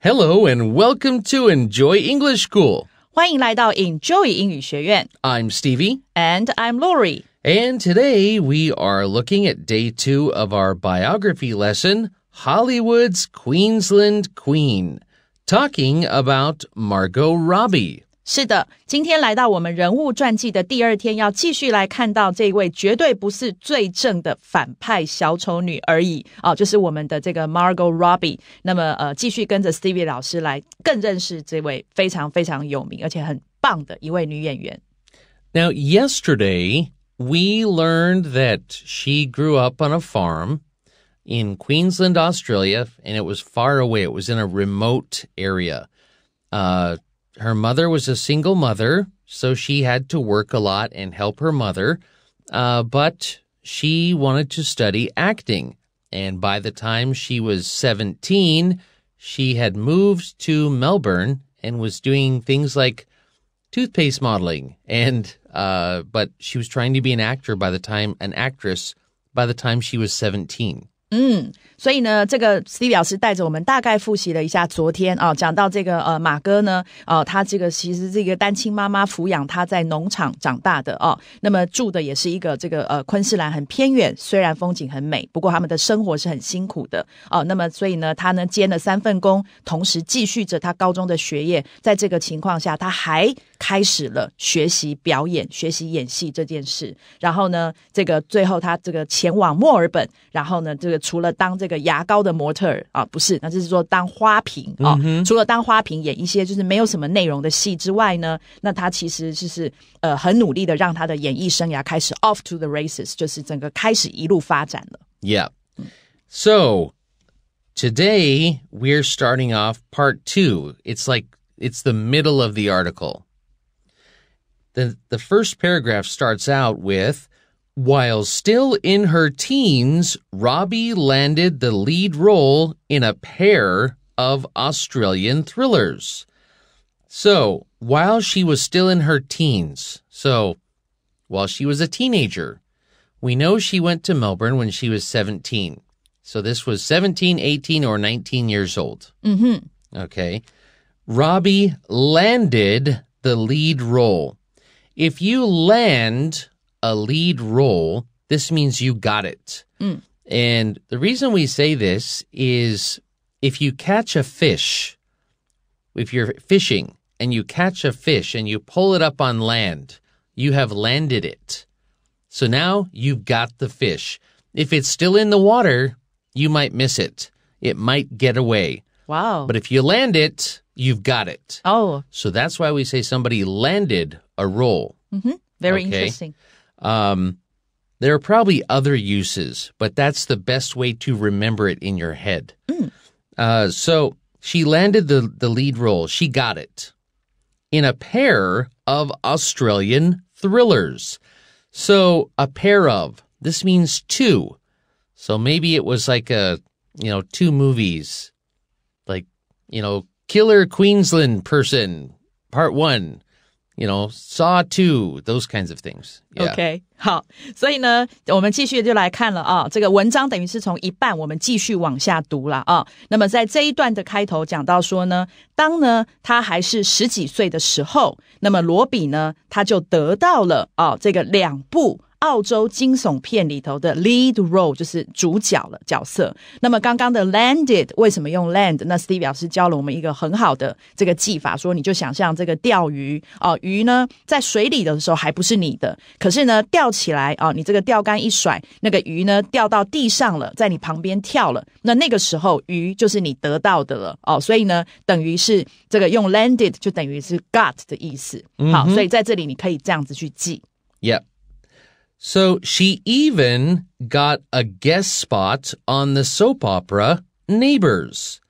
Hello and welcome to Enjoy English School. 欢迎来到 Enjoy 英语学院。I'm Stevie. And I'm Lori. And today we are looking at day two of our biography lesson Hollywood's Queensland Queen, talking about Margot Robbie. 是的，今天来到我们人物传记的第二天，要继续来看到这位绝对不是最正的反派小丑女而已哦，就是我们的这个 Margot Robbie。那么呃，继续跟着 Stevie 老师来更认识这位非常非常有名而且很棒的一位女演员。Now yesterday we learned that she grew up on a farm in Queensland, Australia, and it was far away. It was in a remote area. Uh, her mother was a single mother, so she had to work a lot and help her mother. Uh, but she wanted to study acting. And by the time she was 17, she had moved to Melbourne and was doing things like toothpaste modeling. And, uh, but she was trying to be an actor by the time, an actress by the time she was 17. 嗯，所以呢，这个史蒂老师带着我们大概复习了一下昨天啊，讲到这个呃马哥呢，哦，他这个其实这个单亲妈妈抚养他在农场长大的哦，那么住的也是一个这个呃昆士兰很偏远，虽然风景很美，不过他们的生活是很辛苦的哦，那么所以呢，他呢兼了三份工，同时继续着他高中的学业，在这个情况下他还。开始了学习表演、学习演戏这件事。然后呢，这个最后他这个前往墨尔本，然后呢，这个除了当这个牙膏的模特儿啊，不是，那就是说当花瓶啊、嗯，除了当花瓶演一些就是没有什么内容的戏之外呢，那他其实就是呃很努力的让他的演艺生涯开始 off to the races，就是整个开始一路发展了。Yeah. So today we're starting off part two. It's like it's the middle of the article the, the first paragraph starts out with While still in her teens, Robbie landed the lead role in a pair of Australian thrillers. So, while she was still in her teens, so while she was a teenager, we know she went to Melbourne when she was 17. So this was 17, 18, or 19 years old. Mm-hmm. Okay. Robbie landed the lead role. If you land a lead role, this means you got it. Mm. And the reason we say this is if you catch a fish, if you're fishing and you catch a fish and you pull it up on land, you have landed it. So now you've got the fish. If it's still in the water, you might miss it. It might get away. Wow. But if you land it, you've got it. Oh. So that's why we say somebody landed a role. Mm-hmm. Very okay? interesting. Um, there are probably other uses, but that's the best way to remember it in your head. Mm. Uh, so she landed the, the lead role. She got it in a pair of Australian thrillers. So a pair of, this means two. So maybe it was like a, you know, two movies, like, you know, Killer Queensland Person, part one, you know saw too those kinds of things. Okay. 好，所以呢，我们继续就来看了啊，这个文章等于是从一半，我们继续往下读了啊。那么在这一段的开头讲到说呢，当呢他还是十几岁的时候，那么罗比呢他就得到了啊这个两部。澳洲惊悚片里头的 lead role 就是主角了角色。那么刚刚的 landed 为什么用 land？那 Steve 老师教了我们一个很好的这个技法，说你就想象这个钓鱼哦，鱼呢在水里的时候还不是你的，可是呢钓起来啊，你这个钓竿一甩，那个鱼呢掉到地上了，在你旁边跳了，那那个时候鱼就是你得到的了哦，所以呢等于是这个用 landed 就等于是 got 的意思。好，所以在这里你可以这样子去记。y e p So she even got a guest spot on the soap opera Neighbors.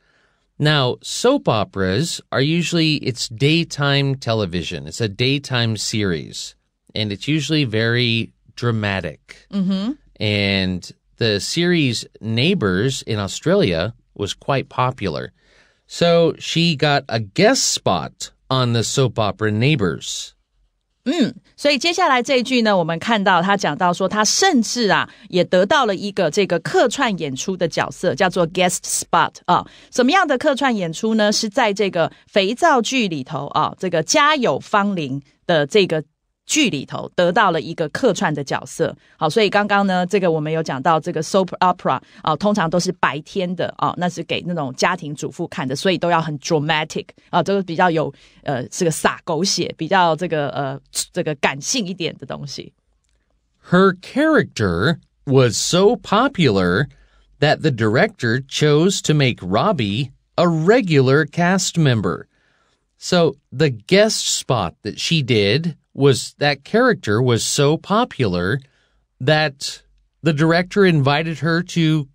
Now, soap operas are usually it's daytime television. It's a daytime series and it's usually very dramatic. Mm-hmm. And the series Neighbors in Australia was quite popular. So she got a guest spot on the soap opera Neighbors. Mm. 所以接下来这一句呢，我们看到他讲到说，他甚至啊，也得到了一个这个客串演出的角色，叫做 guest spot 啊。什么样的客串演出呢？是在这个肥皂剧里头啊，这个《家有芳龄的这个。剧里头得到了一个客串的角色。好，所以刚刚呢，这个我们有讲到这个 soap opera dramatic character was so popular that the director chose to make Robbie a regular cast member. So the guest spot that she did was that character was so popular that the director invited her to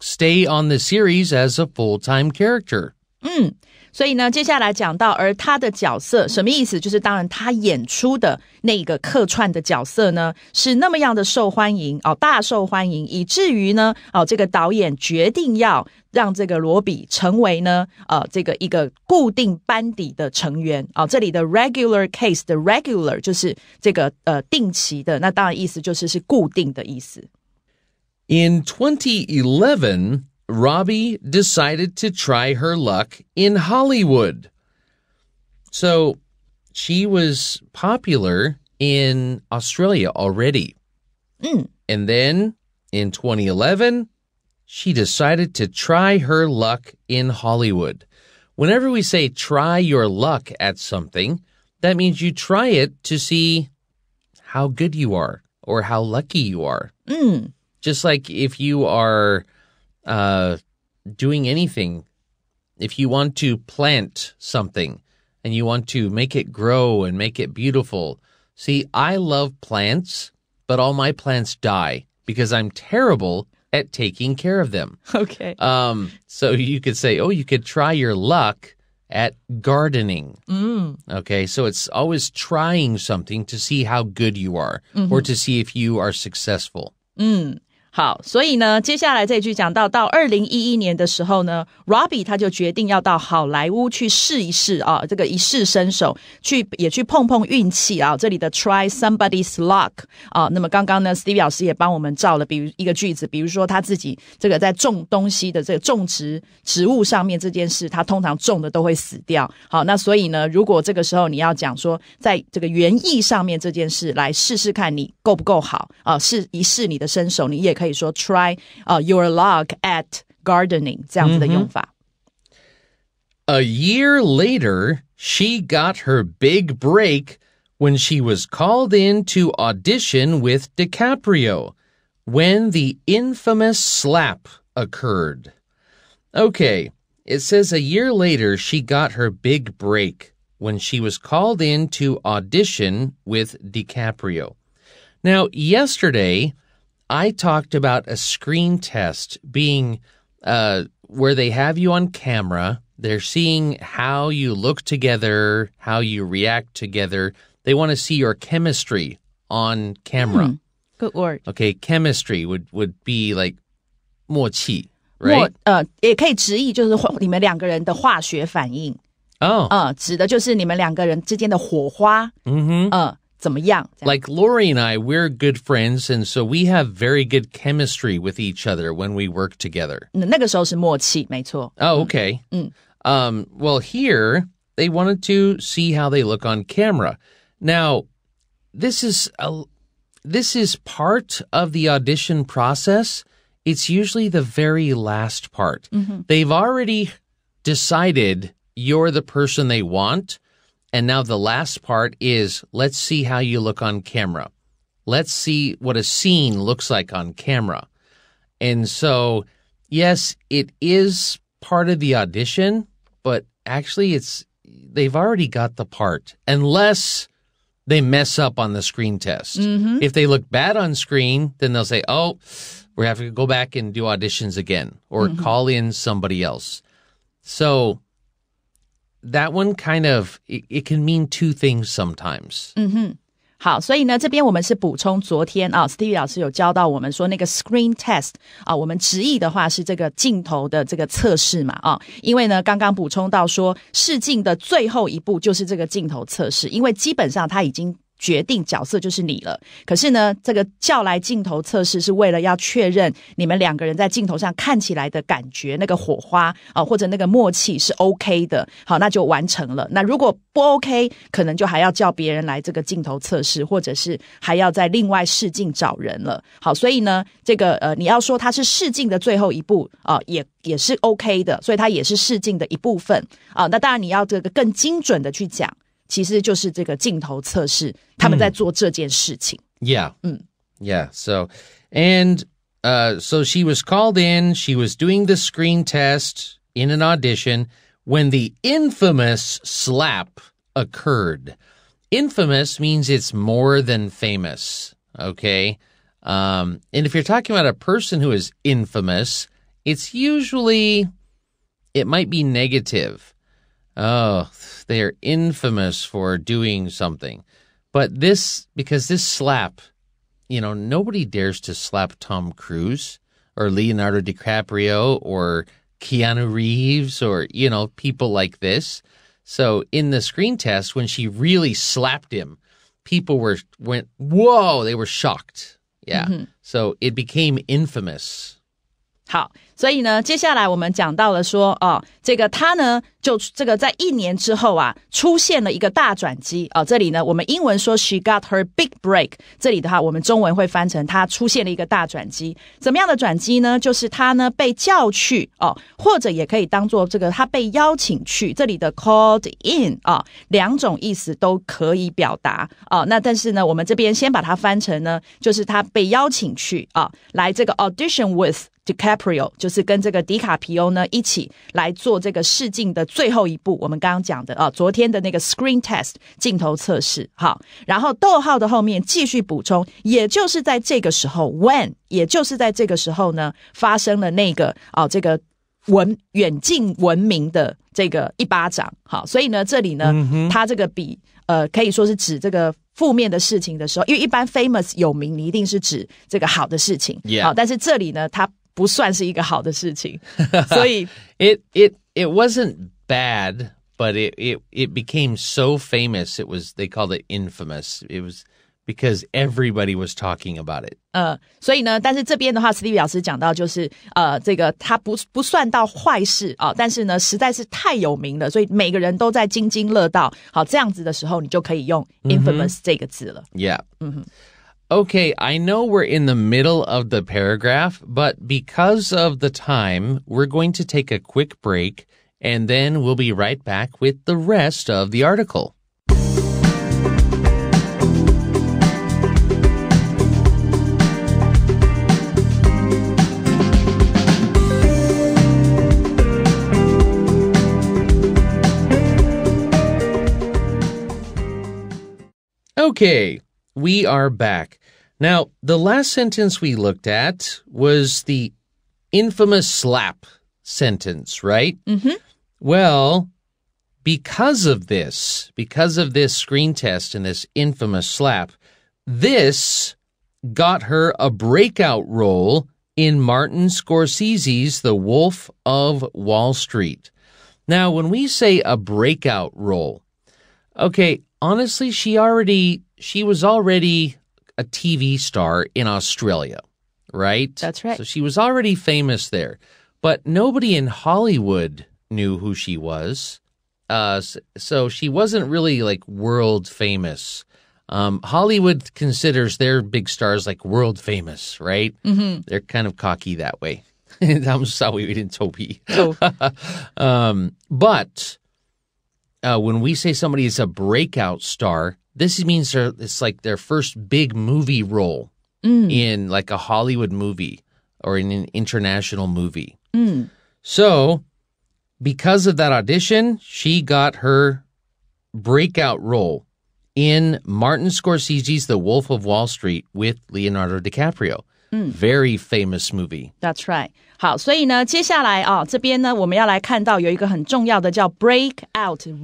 stay on the series as a full time character. Hmm. 所以呢，接下来讲到，而他的角色什么意思？就是当然，他演出的那个客串的角色呢，是那么样的受欢迎哦，大受欢迎，以至于呢，哦，这个导演决定要让这个罗比成为呢，呃，这个一个固定班底的成员哦，这里的 regular case 的 regular 就是这个呃定期的，那当然意思就是是固定的意思。In 2011. Robbie decided to try her luck in Hollywood. So she was popular in Australia already. Mm. And then in 2011, she decided to try her luck in Hollywood. Whenever we say try your luck at something, that means you try it to see how good you are or how lucky you are. Mm. Just like if you are uh, doing anything, if you want to plant something and you want to make it grow and make it beautiful, see, I love plants, but all my plants die because I'm terrible at taking care of them. Okay. Um, so you could say, oh, you could try your luck at gardening. Mm. Okay. So it's always trying something to see how good you are mm-hmm. or to see if you are successful. Mm. 好，所以呢，接下来这句讲到到二零一一年的时候呢，Robbie 他就决定要到好莱坞去试一试啊，这个一试身手，去也去碰碰运气啊。这里的 try somebody's luck 啊，那么刚刚呢，Steve 老师也帮我们造了，比如一个句子，比如说他自己这个在种东西的这个种植植物上面这件事，他通常种的都会死掉。好，那所以呢，如果这个时候你要讲说，在这个园艺上面这件事来试试看你够不够好啊，试一试你的身手，你也可。可以说 try 啊、uh, your luck at gardening 这样子的用法。Mm -hmm. A year later, she got her big break when she was called in to audition with DiCaprio when the infamous slap occurred. Okay, it says a year later she got her big break when she was called in to audition with DiCaprio. Now, yesterday I talked about a screen test being uh, where they have you on camera. They're seeing how you look together, how you react together. They want to see your chemistry on camera. Mm, good word. Okay, chemistry would would be like 默契, right? 默呃，也可以直译就是你们两个人的化学反应。哦，呃，指的就是你们两个人之间的火花。嗯哼，呃，怎么样, like Lori and I, we're good friends, and so we have very good chemistry with each other when we work together. 那个时候是默契，没错。Oh, okay. 嗯。Um, well, here they wanted to see how they look on camera. Now, this is a, this is part of the audition process. It's usually the very last part. Mm -hmm. They've already decided you're the person they want. And now the last part is let's see how you look on camera. Let's see what a scene looks like on camera. And so, yes, it is part of the audition, but actually it's they've already got the part unless they mess up on the screen test. Mm-hmm. If they look bad on screen, then they'll say, "Oh, we have to go back and do auditions again or mm-hmm. call in somebody else." So, That one kind of it it can mean two things sometimes. 嗯哼，好，所以呢，这边我们是补充昨天啊，Stevie 老师有教到我们说那个 screen test 啊，我们直译的话是这个镜头的这个测试嘛啊，因为呢，刚刚补充到说试镜的最后一步就是这个镜头测试，因为基本上它已经。决定角色就是你了。可是呢，这个叫来镜头测试是为了要确认你们两个人在镜头上看起来的感觉、那个火花啊，或者那个默契是 OK 的。好，那就完成了。那如果不 OK，可能就还要叫别人来这个镜头测试，或者是还要再另外试镜找人了。好，所以呢，这个呃，你要说它是试镜的最后一步啊，也也是 OK 的，所以它也是试镜的一部分啊。那当然你要这个更精准的去讲。Yeah. Mm. Yeah. So, and uh, so she was called in. She was doing the screen test in an audition when the infamous slap occurred. Infamous means it's more than famous. Okay. Um, and if you're talking about a person who is infamous, it's usually, it might be negative. Oh, they are infamous for doing something. But this, because this slap, you know, nobody dares to slap Tom Cruise or Leonardo DiCaprio or Keanu Reeves or, you know, people like this. So in the screen test, when she really slapped him, people were went, whoa, they were shocked. Yeah. Mm-hmm. So it became infamous. 所以呢，接下来我们讲到了说哦，这个他呢，就这个在一年之后啊，出现了一个大转机哦，这里呢，我们英文说 she got her big break，这里的话我们中文会翻成他出现了一个大转机。怎么样的转机呢？就是他呢被叫去哦，或者也可以当做这个他被邀请去这里的 called in 啊，两种意思都可以表达哦。那但是呢，我们这边先把它翻成呢，就是他被邀请去啊，来这个 audition with DiCaprio 就。是跟这个迪卡皮欧呢一起来做这个试镜的最后一步。我们刚刚讲的啊，昨天的那个 screen test 镜头测试，好，然后逗号的后面继续补充，也就是在这个时候，when，也就是在这个时候呢，发生了那个啊，这个文远近闻名的这个一巴掌，好，所以呢，这里呢，它这个比呃，可以说是指这个负面的事情的时候，因为一般 famous 有名，你一定是指这个好的事情，好，但是这里呢，它。不算是一个好的事情。所以 it it it wasn't bad, but it it it became so famous. It was they called it infamous. It was because everybody was talking about it. it。呃，所以呢，但是这边的话，Steve 老师讲到就是呃，这个它不不算到坏事啊、呃，但是呢，实在是太有名了，所以每个人都在津津乐道。好，这样子的时候，你就可以用 infamous、mm hmm. 这个字了。Yeah，嗯哼。Okay, I know we're in the middle of the paragraph, but because of the time, we're going to take a quick break and then we'll be right back with the rest of the article. Okay, we are back. Now, the last sentence we looked at was the infamous slap sentence, right? Mm-hmm. Well, because of this, because of this screen test and this infamous slap, this got her a breakout role in Martin Scorsese's The Wolf of Wall Street. Now, when we say a breakout role, okay, honestly, she already she was already a TV star in Australia, right? That's right. So she was already famous there, but nobody in Hollywood knew who she was. Uh, so she wasn't really like world famous. Um, Hollywood considers their big stars like world famous, right? Mm-hmm. They're kind of cocky that way. I'm sorry, we didn't Toby. Oh. um, but uh, when we say somebody is a breakout star, this means they're, it's like their first big movie role mm. in like a Hollywood movie or in an international movie. Mm. So, because of that audition, she got her breakout role in Martin Scorsese's The Wolf of Wall Street with Leonardo DiCaprio. Very famous movie. That's movie。That's right。好，所以呢，接下来啊，这边呢，我们要来看到有一个很重要的叫 breakout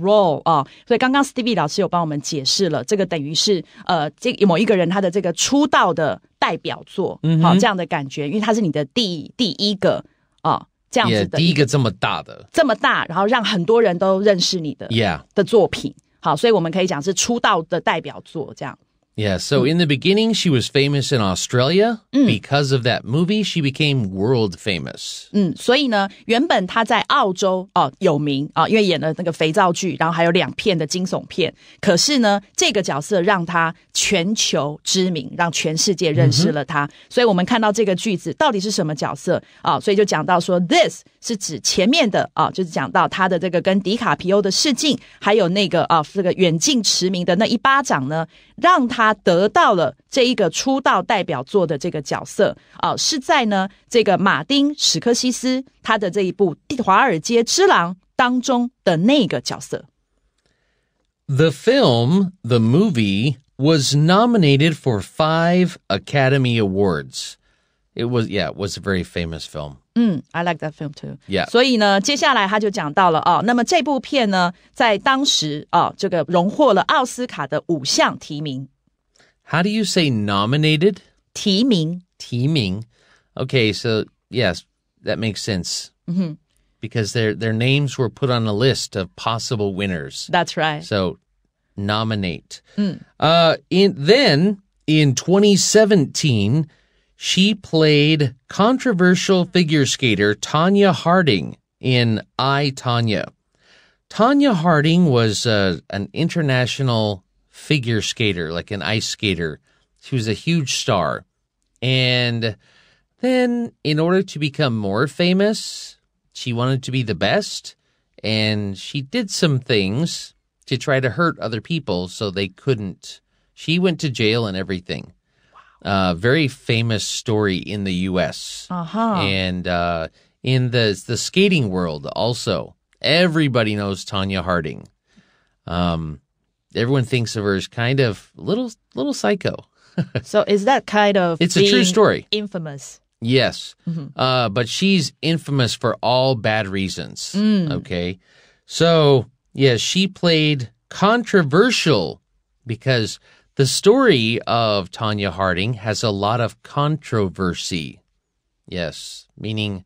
role 啊。所以刚刚 Stevie 老师有帮我们解释了，这个等于是呃，这某一个人他的这个出道的代表作，嗯、好这样的感觉，因为他是你的第第一个啊。这样子的，第一个这么大的，这么大，然后让很多人都认识你的，Yeah 的作品。好，所以我们可以讲是出道的代表作，这样。yeah. So in the beginning, she was famous in Australia because of that movie. She became world famous. 嗯，所以呢，原本她在澳洲哦有名啊、哦，因为演了那个肥皂剧，然后还有两片的惊悚片。可是呢，这个角色让她全球知名，让全世界认识了她。所以我们看到这个句子到底是什么角色啊、哦？所以就讲到说，this 是指前面的啊、哦，就是讲到她的这个跟迪卡皮欧的试镜，还有那个啊这个远近驰名的那一巴掌呢，让他得到了这一个出道代表作的这个角色啊，是在呢这个马丁·史科西斯他的这一部《华尔街之狼》当中的那个角色。The film, the movie, was nominated for five Academy Awards. It was, yeah, it was a very famous film. 嗯，I like that film too。Yeah。所以呢，接下来他就讲到了啊、哦，那么这部片呢，在当时啊、哦，这个荣获了奥斯卡的五项提名。How do you say nominated？提名。提名。Okay, so yes, that makes sense. Mm-hmm. Because their their names were put on a list of possible winners. That's right. So nominate. Mm. Uh, in then in 2017. She played controversial figure skater Tanya Harding in I, Tanya. Tanya Harding was uh, an international figure skater, like an ice skater. She was a huge star. And then, in order to become more famous, she wanted to be the best. And she did some things to try to hurt other people so they couldn't. She went to jail and everything uh, very famous story in the U.S. Uh-huh. and uh, in the the skating world also. Everybody knows Tanya Harding. Um, everyone thinks of her as kind of little little psycho. so is that kind of it's a true story? Infamous. Yes, mm-hmm. uh, but she's infamous for all bad reasons. Mm. Okay, so yeah, she played controversial because the story of Tanya Harding has a lot of controversy. Yes, meaning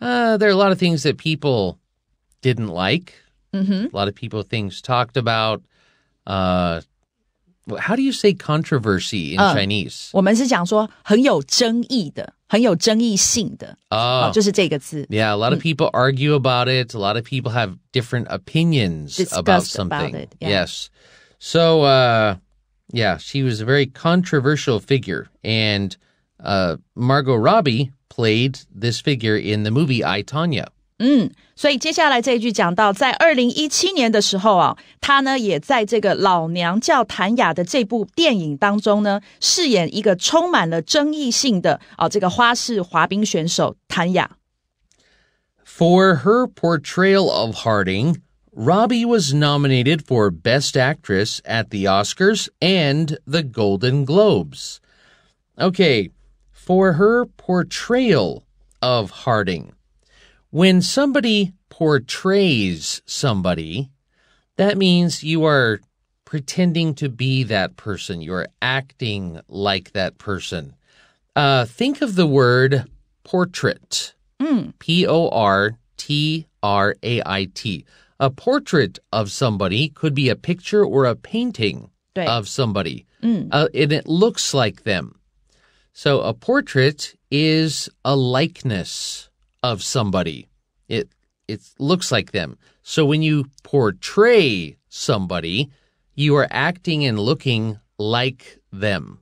uh, there are a lot of things that people didn't like. Mm-hmm. A lot of people things talked about. Uh, how do you say controversy in uh, Chinese？我们是讲说很有争议的，很有争议性的啊、oh, Yeah, a lot of people argue about it. A lot of people have different opinions about something. About it, yeah. Yes, so. Uh, yeah, she was a very controversial figure, and uh, Margot Robbie played this figure in the movie I Tonya. 嗯，所以接下来这一句讲到，在二零一七年的时候啊，她呢也在这个《老娘叫谭雅》的这部电影当中呢，饰演一个充满了争议性的啊这个花式滑冰选手谭雅。For her portrayal of Harding. Robbie was nominated for Best Actress at the Oscars and the Golden Globes. Okay, for her portrayal of Harding. When somebody portrays somebody, that means you are pretending to be that person, you're acting like that person. Uh, think of the word portrait. Hmm. P O R T R A I T. A portrait of somebody could be a picture or a painting of somebody. Mm. Uh, and it looks like them. So a portrait is a likeness of somebody. It it looks like them. So when you portray somebody, you are acting and looking like them.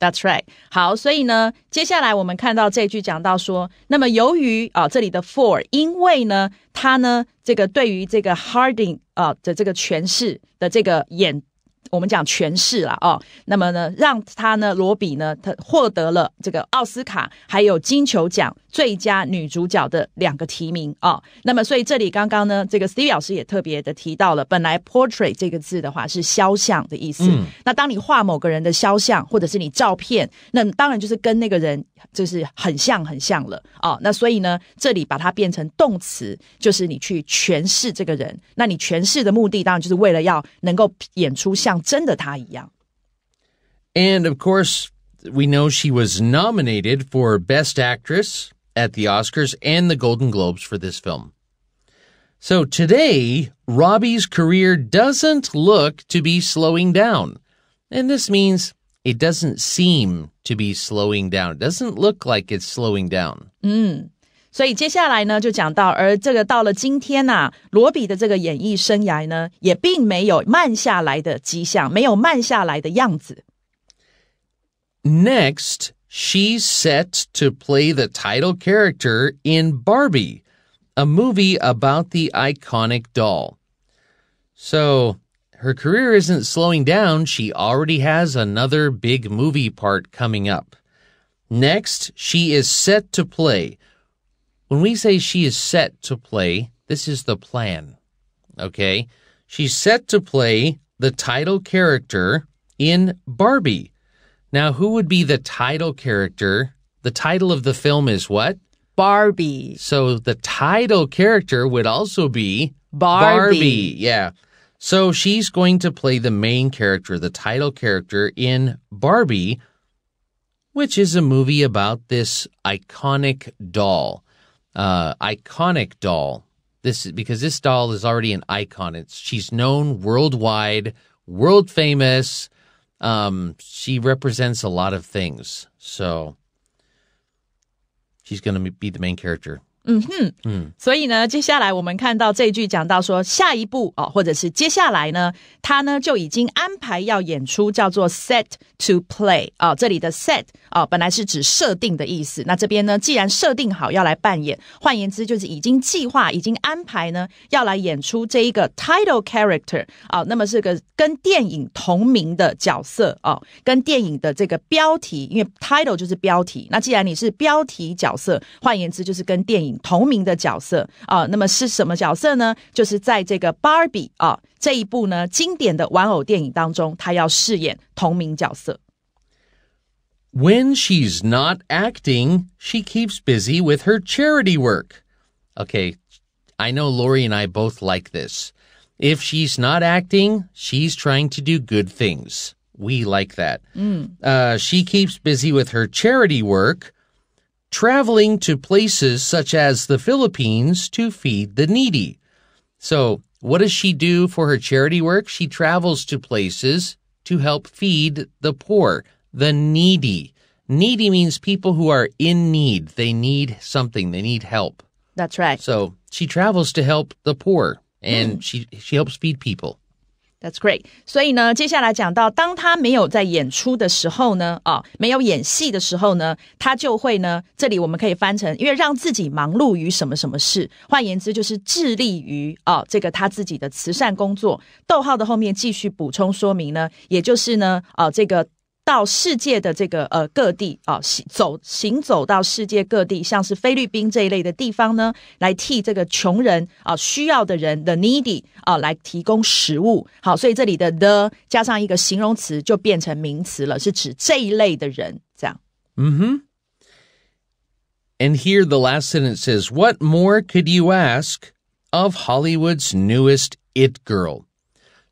That's right。好，所以呢，接下来我们看到这句讲到说，那么由于啊，这里的 for，因为呢，他呢，这个对于这个 Harding 啊的这个诠释的这个演。我们讲诠释了哦，那么呢，让他呢，罗比呢，他获得了这个奥斯卡还有金球奖最佳女主角的两个提名哦。那么，所以这里刚刚呢，这个 Steve 老师也特别的提到了，本来 portrait 这个字的话是肖像的意思。嗯。那当你画某个人的肖像，或者是你照片，那当然就是跟那个人就是很像很像了哦。那所以呢，这里把它变成动词，就是你去诠释这个人。那你诠释的目的，当然就是为了要能够演出像。And of course, we know she was nominated for Best Actress at the Oscars and the Golden Globes for this film. So today, Robbie's career doesn't look to be slowing down. And this means it doesn't seem to be slowing down. It doesn't look like it's slowing down. Mm. 所以接下来呢，就讲到，而这个到了今天呐、啊，罗比的这个演艺生涯呢，也并没有慢下来的迹象，没有慢下来的样子。Next, she's set to play the title character in Barbie, a movie about the iconic doll. So, her career isn't slowing down. She already has another big movie part coming up. Next, she is set to play when we say she is set to play, this is the plan. Okay? She's set to play the title character in Barbie. Now, who would be the title character? The title of the film is what? Barbie. So the title character would also be Barbie. Barbie. Yeah. So she's going to play the main character, the title character in Barbie, which is a movie about this iconic doll uh, iconic doll. This is because this doll is already an icon. It's she's known worldwide, world famous. Um, she represents a lot of things. So she's going to be the main character. 嗯哼，嗯，所以呢，接下来我们看到这一句讲到说，下一步哦，或者是接下来呢，他呢就已经安排要演出叫做 set to play 啊，这里的 set 啊，本来是指设定的意思。那这边呢，既然设定好要来扮演，换言之就是已经计划、已经安排呢要来演出这一个 title character 啊，那么是个跟电影同名的角色哦，跟电影的这个标题，因为 title 就是标题。那既然你是标题角色，换言之就是跟电影。同名的角色啊。那么是什么角色呢？就是在这个《芭比》啊这一部呢经典的玩偶电影当中，她要饰演同名角色。When she's not acting, she keeps busy with her charity work. Okay, I know Lori and I both like this. If she's not acting, she's trying to do good things. We like that. Mm. Uh, she keeps busy with her charity work, traveling to places such as the Philippines to feed the needy. So, what does she do for her charity work? She travels to places to help feed the poor, the needy. Needy means people who are in need. They need something, they need help. That's right. So, she travels to help the poor and mm. she she helps feed people. That's great。所以呢，接下来讲到，当他没有在演出的时候呢，啊，没有演戏的时候呢，他就会呢，这里我们可以翻成，因为让自己忙碌于什么什么事，换言之就是致力于啊，这个他自己的慈善工作。逗号的后面继续补充说明呢，也就是呢，啊，这个。到世界的这个呃各地啊，走行走到世界各地，像是菲律宾这一类的地方呢，来替这个穷人啊需要的人 the needy 啊来提供食物。好，所以这里的 the 加上一个形容词就变成名词了，是指这一类的人这样。嗯哼。And here the last sentence says, "What more could you ask of Hollywood's newest it girl?"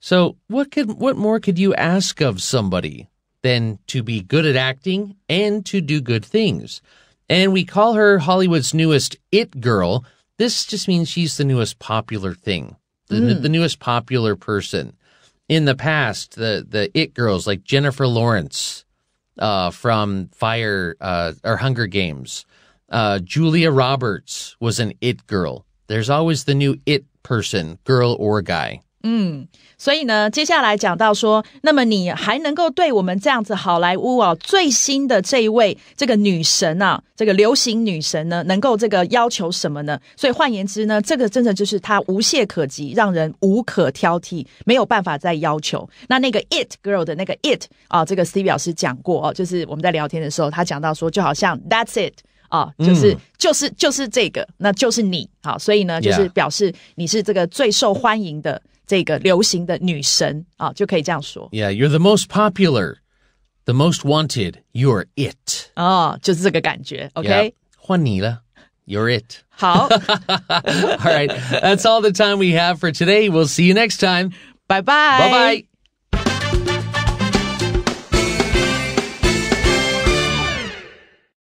So what could what more could you ask of somebody? than to be good at acting and to do good things. And we call her Hollywood's newest it girl. This just means she's the newest popular thing, the, mm. the newest popular person. In the past, the, the it girls like Jennifer Lawrence uh, from Fire uh, or Hunger Games, uh, Julia Roberts was an it girl. There's always the new it person, girl or guy. 嗯，所以呢，接下来讲到说，那么你还能够对我们这样子好莱坞哦最新的这一位这个女神啊，这个流行女神呢，能够这个要求什么呢？所以换言之呢，这个真的就是她无懈可击，让人无可挑剔，没有办法再要求。那那个 it girl 的那个 it 啊，这个 C 表示讲过哦，就是我们在聊天的时候，他讲到说，就好像 that's it 啊，就是就是就是这个，那就是你啊，所以呢，就是表示你是这个最受欢迎的。这个流行的女神啊，就可以这样说。Yeah, you're the most popular, the most wanted. You're it. 哦，就是这个感觉。OK，、yeah, 换你了。You're it. All right, That's all the time we have for today. We'll see you next time. Bye bye. Bye bye.